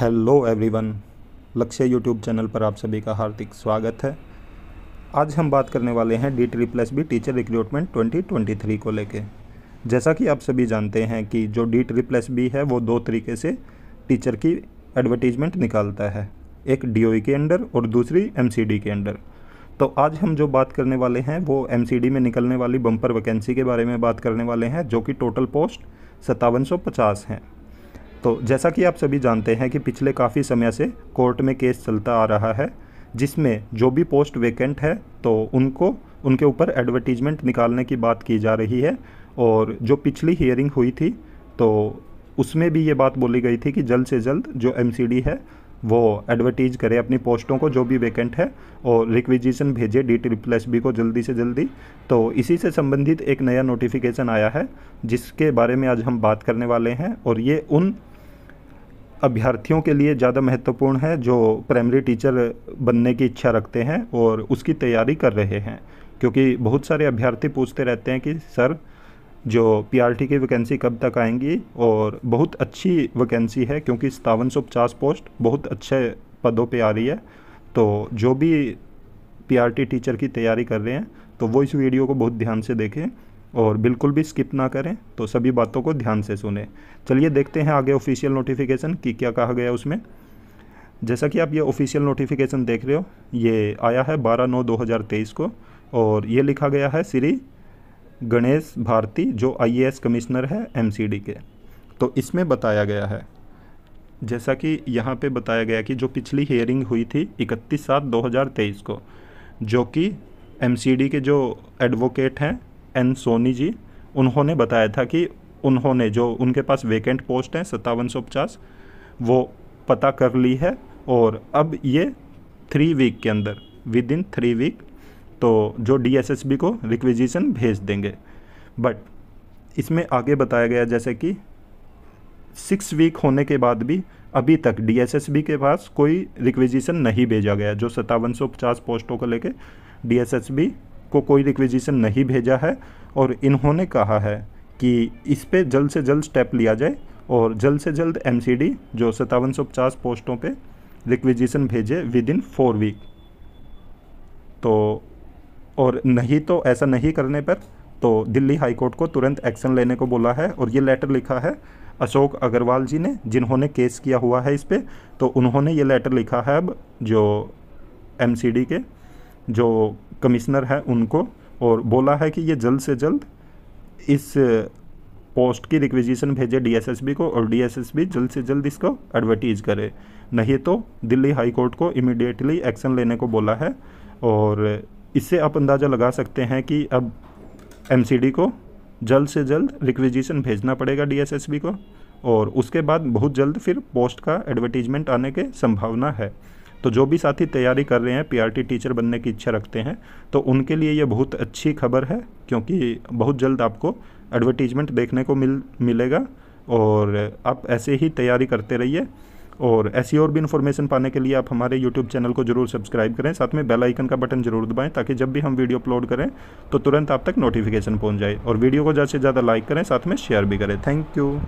hello everyone Lakshya YouTube channel पर आप सभी का हार्दिक स्वागत है आज हम बात करने वाले हैं D tree plus B teacher recruitment 2023 को लेके जैसा कि आप सभी जानते हैं कि जो डी ट्री प्लस बी है वो दो तरीके से टीचर की एडवर्टीजमेंट निकालता है एक डी e के अंडर और दूसरी एम के अंडर तो आज हम जो बात करने वाले हैं वो एम में निकलने वाली बम्पर वैकेंसी के बारे में बात करने वाले हैं जो कि टोटल पोस्ट सत्तावन हैं तो जैसा कि आप सभी जानते हैं कि पिछले काफ़ी समय से कोर्ट में केस चलता आ रहा है जिसमें जो भी पोस्ट वेकेंट है तो उनको उनके ऊपर एडवर्टीजमेंट निकालने की बात की जा रही है और जो पिछली हियरिंग हुई थी तो उसमें भी ये बात बोली गई थी कि जल्द से जल्द जो एम है वो एडवर्टीज करे अपनी पोस्टों को जो भी वेकेंट है और रिक्विजिशन भेजे डी टी प्लस बी को जल्दी से जल्दी तो इसी से संबंधित एक नया नोटिफिकेशन आया है जिसके बारे में आज हम बात करने वाले हैं और ये उन अभ्यर्थियों के लिए ज़्यादा महत्वपूर्ण है जो प्राइमरी टीचर बनने की इच्छा रखते हैं और उसकी तैयारी कर रहे हैं क्योंकि बहुत सारे अभ्यर्थी पूछते रहते हैं कि सर जो पीआरटी की वैकेंसी कब तक आएंगी और बहुत अच्छी वैकेंसी है क्योंकि सतावन सौ पचास पोस्ट बहुत अच्छे पदों पर आ रही है तो जो भी पीआरटी टीचर की तैयारी कर रहे हैं तो वो इस वीडियो को बहुत ध्यान से देखें और बिल्कुल भी स्किप ना करें तो सभी बातों को ध्यान से सुने चलिए देखते हैं आगे ऑफिशियल नोटिफिकेशन की क्या कहा गया उसमें जैसा कि आप ये ऑफिशियल नोटिफिकेशन देख रहे हो ये आया है 12 नौ 2023 को और ये लिखा गया है श्री गणेश भारती जो आईएएस कमिश्नर है एमसीडी के तो इसमें बताया गया है जैसा कि यहाँ पे बताया गया कि जो पिछली हेयरिंग हुई थी 31 सात 2023 को जो कि एमसीडी के जो एडवोकेट हैं एन सोनी जी उन्होंने बताया था कि उन्होंने जो उनके पास वेकेंट पोस्ट हैं सत्तावन सौ पचास वो पता कर ली है और अब ये थ्री वीक के अंदर विद इन थ्री वीक तो जो डी को रिक्विजिशन भेज देंगे बट इसमें आगे बताया गया जैसे कि सिक्स वीक होने के बाद भी अभी तक डी के पास कोई रिक्विजिशन नहीं भेजा गया जो सत्तावन सौ पचास पोस्टों को लेके डी को कोई रिक्वेजिशन नहीं भेजा है और इन्होंने कहा है कि इस पर जल्द से जल्द स्टेप लिया जाए और जल्द से जल्द एम जो सतावन पोस्टों पर रिक्विजिशन भेजे विद इन फोर वीक तो और नहीं तो ऐसा नहीं करने पर तो दिल्ली हाईकोर्ट को तुरंत एक्शन लेने को बोला है और ये लेटर लिखा है अशोक अग्रवाल जी ने जिन्होंने केस किया हुआ है इस पर तो उन्होंने ये लेटर लिखा है अब जो एम के जो कमिश्नर है उनको और बोला है कि ये जल्द से जल्द इस पोस्ट की रिक्विजिशन भेजे डीएसएसबी को और डीएसएसबी जल्द से जल्द इसको एडवर्टीज करे नहीं तो दिल्ली हाई कोर्ट को इमिडिएटली एक्शन लेने को बोला है और इससे आप अंदाज़ा लगा सकते हैं कि अब एम को जल्द से जल्द रिक्विजिशन भेजना पड़ेगा डीएसएसबी को और उसके बाद बहुत जल्द फिर पोस्ट का एडवर्टीजमेंट आने के संभावना है तो जो भी साथी तैयारी कर रहे हैं पीआरटी टीचर बनने की इच्छा रखते हैं तो उनके लिए ये बहुत अच्छी खबर है क्योंकि बहुत जल्द आपको एडवर्टीजमेंट देखने को मिल मिलेगा और आप ऐसे ही तैयारी करते रहिए और ऐसी और भी इन्फॉर्मेशन पाने के लिए आप हमारे यूट्यूब चैनल को जरूर सब्सक्राइब करें साथ में बेल आइकन का बटन जरूर दबाएं ताकि जब भी हम वीडियो अपलोड करें तो तुरंत आप तक नोटिफिकेशन पहुंच जाए और वीडियो को ज़्यादा से ज़्यादा लाइक करें साथ में शेयर भी करें थैंक यू